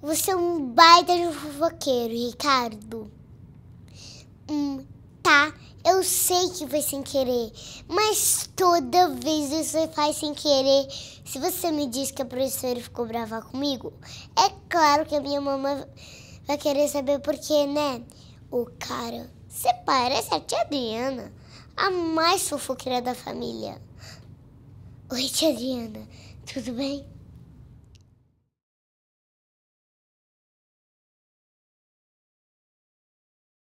Você é um baita de fofoqueiro, Ricardo. Hum, tá, eu sei que foi sem querer, mas toda vez você faz sem querer. Se você me diz que a professora ficou brava comigo, é claro que a minha mamãe vai querer saber por quê, né? O cara, você parece a tia Adriana, a mais fofoqueira da família. Oi, tia Adriana, tudo bem?